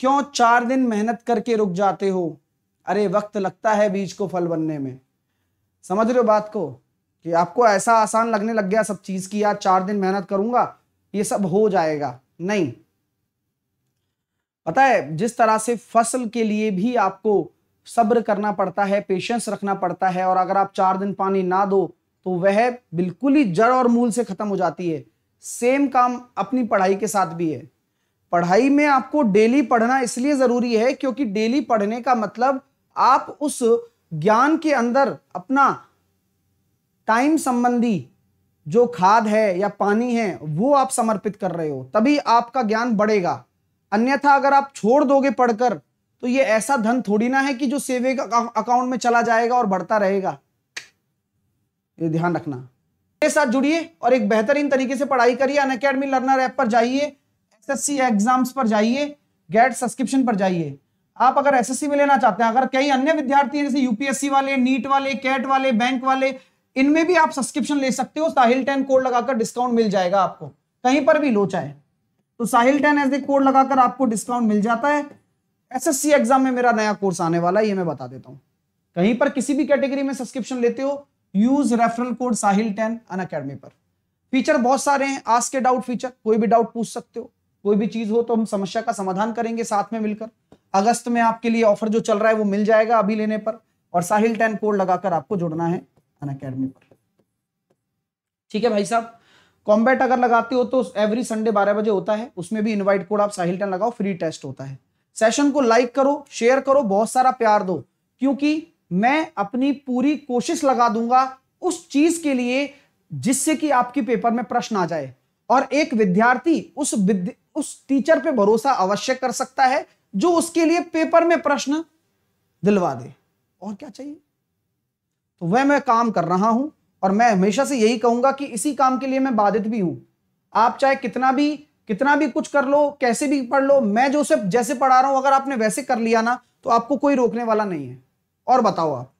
क्यों चार दिन मेहनत करके रुक जाते हो अरे वक्त लगता है बीज को फल बनने में समझ रहे हो बात को कि आपको ऐसा आसान लगने लग गया सब चीज की यार चार दिन मेहनत करूंगा ये सब हो जाएगा नहीं पता है जिस तरह से फसल के लिए भी आपको सब्र करना पड़ता है पेशेंस रखना पड़ता है और अगर आप चार दिन पानी ना दो तो वह बिल्कुल ही जड़ और मूल से खत्म हो जाती है सेम काम अपनी पढ़ाई के साथ भी है पढ़ाई में आपको डेली पढ़ना इसलिए जरूरी है क्योंकि डेली पढ़ने का मतलब आप उस ज्ञान के अंदर अपना टाइम संबंधी जो खाद है या पानी है वो आप समर्पित कर रहे हो तभी आपका ज्ञान बढ़ेगा अन्यथा अगर आप छोड़ दोगे पढ़कर तो ये ऐसा धन थोड़ी ना है कि जो सेविंग अकाउंट में चला जाएगा और बढ़ता रहेगा ये ध्यान रखना मेरे साथ जुड़िए और एक बेहतरीन तरीके से पढ़ाई करिए अन अकेडमी लर्नर ऐप पर जाइए एसएससी एग्जाम्स पर जाइए गेट सब्सक्रिप्शन पर जाइए आप अगर एसएससी में लेना चाहते हैं अगर कई अन्य विद्यार्थी हैं जैसे यूपीएससी वाले नीट वाले कैट वाले बैंक वाले इनमें भी आप सब्सक्रिप्शन ले सकते हो साहिल टेन कोड लगाकर डिस्काउंट मिल जाएगा आपको कहीं पर भी लो चाहे तो साहिल टेन एस कोड लगाकर आपको डिस्काउंट मिल जाता है एस एग्जाम में मेरा नया कोर्स आने वाला है ये मैं बता देता हूँ कहीं पर किसी भी कैटेगरी में सब्सक्रिप्शन लेते हो use referral code Sahil ten अन पर फीचर बहुत सारे हैं आज के डाउट फीचर कोई भी डाउट पूछ सकते हो कोई भी चीज हो तो हम समस्या का समाधान करेंगे साथ में मिलकर अगस्त में आपके लिए ऑफर जो चल रहा है वो मिल जाएगा अभी लेने पर और साहिल टेन कोड लगाकर आपको जुड़ना है अन अकेडमी पर ठीक है भाई साहब कॉम्बैट अगर लगाते हो तो एवरी संडे बारह बजे होता है उसमें भी इन्वाइट कोड आप साहिल टेन लगाओ फ्री टेस्ट होता है सेशन को लाइक करो शेयर करो बहुत सारा प्यार दो क्योंकि मैं अपनी पूरी कोशिश लगा दूंगा उस चीज के लिए जिससे कि आपके पेपर में प्रश्न आ जाए और एक विद्यार्थी उस विद्य... उस टीचर पे भरोसा अवश्य कर सकता है जो उसके लिए पेपर में प्रश्न दिलवा दे और क्या चाहिए तो वह मैं काम कर रहा हूं और मैं हमेशा से यही कहूंगा कि इसी काम के लिए मैं बाधित भी हूं आप चाहे कितना भी कितना भी कुछ कर लो कैसे भी पढ़ लो मैं जो उसे जैसे पढ़ा रहा हूं अगर आपने वैसे कर लिया ना तो आपको कोई रोकने वाला नहीं है और बताओ आप